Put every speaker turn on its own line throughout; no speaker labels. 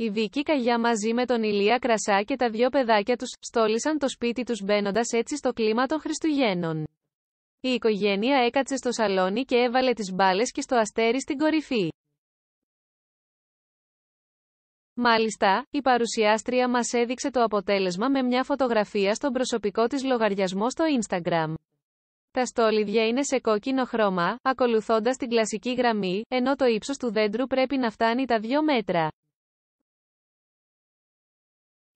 Η Βίκη Καγιά μαζί με τον Ηλία Κρασά και τα δυο παιδάκια τους, στόλισαν το σπίτι τους μπαίνοντας έτσι στο κλίμα των Χριστουγέννων. Η οικογένεια έκατσε στο σαλόνι και έβαλε τις μπάλες και στο αστέρι στην κορυφή. Μάλιστα, η παρουσιάστρια μας έδειξε το αποτέλεσμα με μια φωτογραφία στον προσωπικό της λογαριασμό στο Instagram. Τα στόλιδια είναι σε κόκκινο χρώμα, ακολουθώντας την κλασική γραμμή, ενώ το ύψος του δέντρου πρέπει να φτάνει τα 2 μέτρα.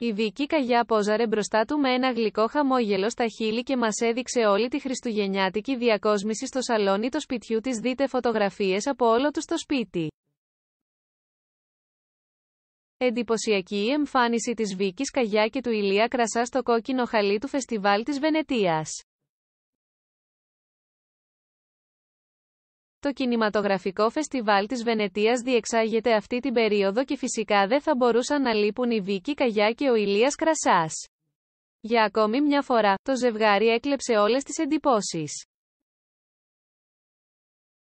Η Βίκη Καγιά πόζαρε μπροστά του με ένα γλυκό χαμόγελο στα χείλη και μας έδειξε όλη τη χριστουγεννιάτικη διακόσμηση στο σαλόνι του σπιτιού της δείτε φωτογραφίες από όλο τους στο σπίτι. Εντυπωσιακή η εμφάνιση της Βίκης Καγιά και του Ηλία Κρασά στο κόκκινο χαλί του φεστιβάλ της Βενετίας. Το κινηματογραφικό φεστιβάλ της Βενετίας διεξάγεται αυτή την περίοδο και φυσικά δεν θα μπορούσαν να λείπουν η Βίκη Καγιά και ο Ηλίας Κρασάς. Για ακόμη μια φορά, το ζευγάρι έκλεψε όλες τις εντυπώσεις.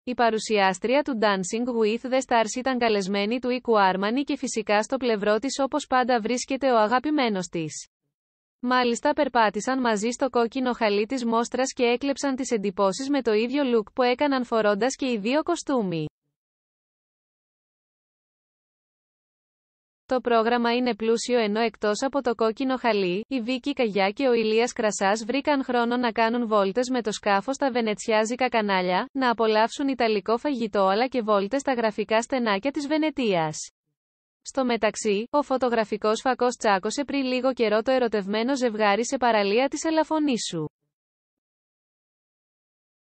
Η παρουσιάστρια του Dancing with the Stars ήταν καλεσμένη του Ικου Άρμανι και φυσικά στο πλευρό της όπως πάντα βρίσκεται ο αγαπημένος της. Μάλιστα περπάτησαν μαζί στο κόκκινο χαλί της μόστρας και έκλεψαν τις εντυπώσεις με το ίδιο look που έκαναν φορώντας και οι δύο κοστούμοι. Το πρόγραμμα είναι πλούσιο ενώ εκτός από το κόκκινο χαλί, η Βίκη Καγιά και ο Ηλίας Κρασάς βρήκαν χρόνο να κάνουν βόλτες με το σκάφος στα βενετσιάζικα κανάλια, να απολαύσουν ιταλικό φαγητό αλλά και βόλτες στα γραφικά στενάκια της Βενετίας. Στο μεταξύ, ο φωτογραφικός φακός τσάκωσε πριν λίγο καιρό το ερωτευμένο ζευγάρι σε παραλία της Ελαφωνήσου.